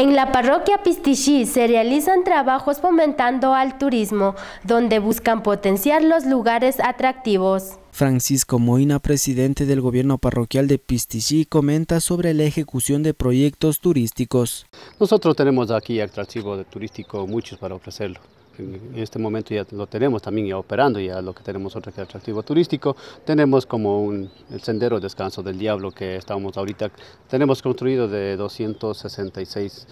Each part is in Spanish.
En la parroquia Pistichí se realizan trabajos fomentando al turismo, donde buscan potenciar los lugares atractivos. Francisco Moina, presidente del gobierno parroquial de Pistichí, comenta sobre la ejecución de proyectos turísticos. Nosotros tenemos aquí atractivo de turístico muchos para ofrecerlo en este momento ya lo tenemos también ya operando, ya lo que tenemos otro atractivo turístico, tenemos como un, el sendero descanso del diablo que estamos ahorita, tenemos construido de 266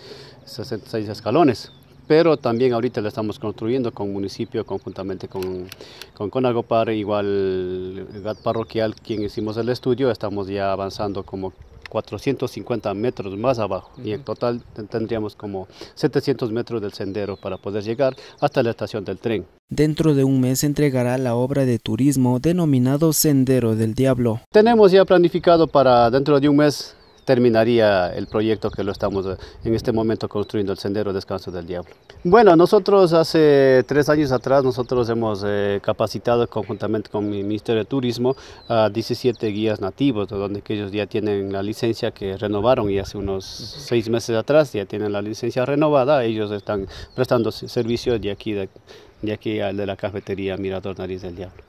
66 escalones pero también ahorita lo estamos construyendo con municipio conjuntamente con, con Conagopar, igual GAT parroquial, quien hicimos el estudio, estamos ya avanzando como 450 metros más abajo y en total tendríamos como 700 metros del sendero para poder llegar hasta la estación del tren. Dentro de un mes entregará la obra de turismo denominado Sendero del Diablo. Tenemos ya planificado para dentro de un mes terminaría el proyecto que lo estamos eh, en este momento construyendo, el Sendero Descanso del Diablo. Bueno, nosotros hace tres años atrás nosotros hemos eh, capacitado conjuntamente con el Ministerio de Turismo a 17 guías nativos, donde ellos ya tienen la licencia que renovaron y hace unos seis meses atrás ya tienen la licencia renovada, ellos están prestando servicios de aquí, de aquí al de la cafetería Mirador Nariz del Diablo.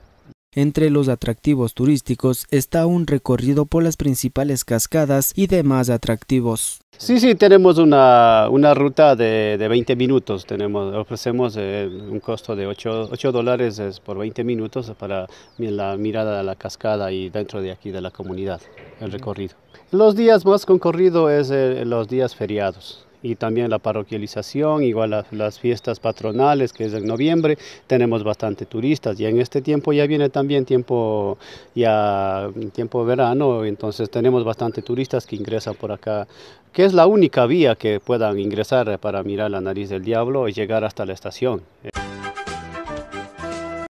Entre los atractivos turísticos está un recorrido por las principales cascadas y demás atractivos. Sí, sí, tenemos una, una ruta de, de, 20 minutos. Tenemos, ofrecemos eh, un costo de 8, dólares por 20 minutos para la mirada a la cascada y dentro de aquí de la comunidad, el recorrido. Los días más concorridos es eh, los días feriados y también la parroquialización, igual las, fiestas patronales que es en noviembre, tenemos bastante turistas y en este tiempo ya viene también tiempo ya tiempo verano, entonces tenemos bastante turistas que ingresan por acá, que es la única vía que puedan ingresar para mirar la nariz del diablo y llegar hasta la estación.